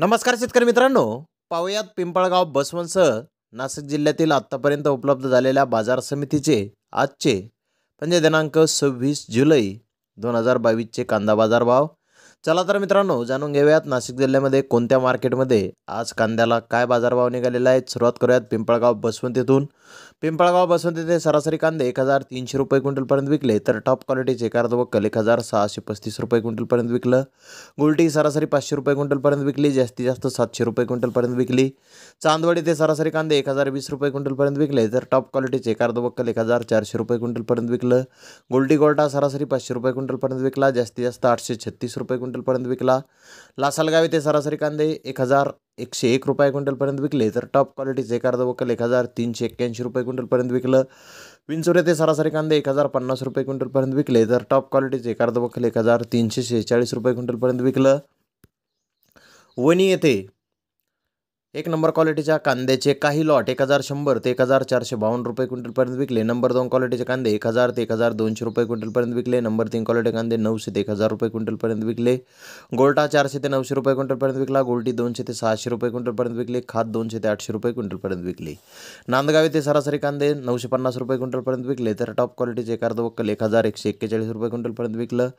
नमस्कार शेतकरी मित्रांनो पाहुयात पिंपळगाव सह नाशिक जिल्ह्यातील आत्तापर्यंत उपलब्ध झालेल्या बाजार समितीचे आजचे म्हणजे दिनांक सव्वीस जुलै दोन हजार बावीसचे कांदा बाजार भाव चला तर मित्रांनो जाणून घेऊयात नाशिक जिल्ह्यामध्ये कोणत्या मार्केटमध्ये आज कांद्याला काय बाजारभाव निघालेला आहे सुरुवात करूयात पिंपळगाव बसवंतीतून पिंपळगाव बसवंत येथे सरासरी कांदे एक हजार तीनशे रुपये क्विंटलपर्यंत विकले तर टॉप क्वालिटीचे एकार एक हजार सहाशे पस्तीस रुपये क्विंटलपर्यंत विकलं गुलटी सरासरी पाचशे रुपये क्विंटलपर्यंत विकली जास्तीत जास्त सातशे रुपये क्विंटलपर्यंत विकली चांदवडी ते सरासरी कांदे एक हजार वीस रुपये क्विंटलपर्यंत विकले तर टॉप क्वालिटीचे एकार एक हजार चारशे रुपये क्विंटलपर्यंत विकलं गुलटी गोल्टा सरासरी पाचशे रुपये क्विंटलपर्यंत विकला जास्तीत जास्त आठशे छत्तीस रुपये क्विंटल क्विंटलपर्यंत विकला लासलगाव येथे सरासरी कांदे एक हजार एकशे एक रुपये क्विंटलपर्यंत विकले तर टॉप क्वालिटीचे अर्ध वकल एक हजार तीनशे एक्क्याऐंशी रुपये क्विंटलपर्यंत विकलं विंचोर येथे सरासरी कांदे एक हजार पन्नास रुपये क्विंटलपर्यंत विकले तर टॉप क्वालिटीचे अर्ध वकल एक हजार तीनशे शेहेचाळीस रुपये क्विंटलपर्यंत विकलं वणी येथे एक नंबर क्वालिटीच्या कांद्याचे काही लॉट एक हजार शंभर ते एक हजार चारशे बावन्न रुपये क्विंटलपर्यंत विकले नंबर दोन क्वालिटीचे कांदे एक हजार ते एक हजार दोनशे रुपये क्विंटलपर्यंत विकले नंबर तीन क्वालिटी कांदे नऊशे ते एक हजार रुपये क्विंटलपर्यंत विकले गोल्टा चारशे ते नऊशे रुपये क्विंटलपर्यंत विकला गोल्टी दोनशे ते सहाशे रुपये क्विंटलपर्यंत विकले खात दोनशे ते आठशे रुपये क्विंटलपर्यंत विकले नांदगाव येथे सरासरी कांदे नऊशे पन्नास रुपये क्विंटलपर्यंत विकले तर टॉप क्वालिटीचे एक वक्कल एक हजार एकशे एक्केचाळीस रुपये क्विंटलपर्यंत विकलं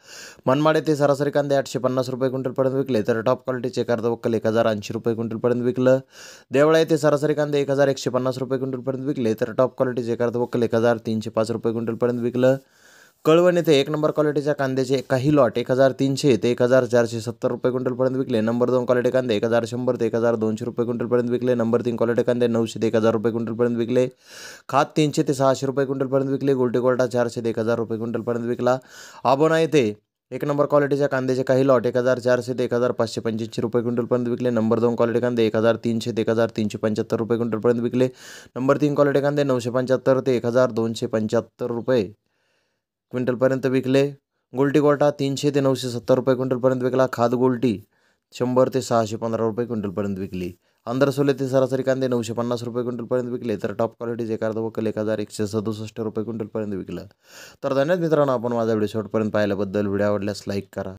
मनमाडे ते सरासरी कांदे आठशे पन्नास रुपये क्विंटलपर्यंत विकले तर टॉप क्वालिटीचे एक वक्कल एक हजार ऐंशी रुपये क्विंटलपर्यंत विकलं देवळा येथे सरासरी कांदे एक हजार एकशे पन्नास रुपये क्विंटलपर्यंत विकले तर टॉप क्वालिटीचे एखादं वक्कल एक हजार तीनशे पाच रुपये क्विंटलपर्यंत विकलं कळवण येथे एक नंबर क्वालिटीच्या कांद्याचे काही लॉट एक हजार तीनशे ते एक हजार चारशे सत्तर रुपये क्विंटलपर्यंत विकले नंबर दोन क्वालिटी कांदे एक हजार शंभर ते एक हजार दोनशे रुपये क्विंटलपर्यंत विकले नंबर तीन क्वालिटी कांदे नऊशे ते एक हजार रुपये क्विंटलपर्यंत विकले खात तीनशे ते सहाशे रुपये क्विंटलपर्यंत विकले गोल्टे गोल्टा चारशे ते एक हजार रुपये क्विंटलपर्यंत विकला आबोना येथे एक नंबर क्वालिटीच्या कांद्याचे काही लॉट एक हजार चारशे ते एक हजार पाचशे पंच्याऐंशी रुपये क्विंटलपर्यंत विकले नंबर दोन क्वालिटी कांदे एक हजार तीनशे ते एक हजार तीनशे पंच्याहत्तर रुपये क्विंटलपर्यंत विकले नंबर तीन क्वालिटी कांदे नऊशे पंच्याहत्तर ते एक हजार दोनशे पंच्याहत्तर रुपये क्विंटलपर्यंत विकले गोल्टी गोटा तीनशे ते नऊशे सत्तर रुपये क्विंटलपर्यंत विकला खाद गोल्टी शंभर ते सहाशे पंधरा रुपये क्विंटलपर्यंत विकली सोले ते सरासरी कांदे नऊशे पन्नास रुपये क्विंटलपर्यंत विकले तर टॉप क्वालिटीचे अर्धा वकल एक हजार एकशे सदुसष्ट रुपये क्विंटलपर्यंत विकलं तर धन्यवाद मित्रांनो आपण माझा व्हिडिओ शॉर्टपर्यंत पाहिल्याबद्दल व्हिडिओ आवडल्यास लाईक करा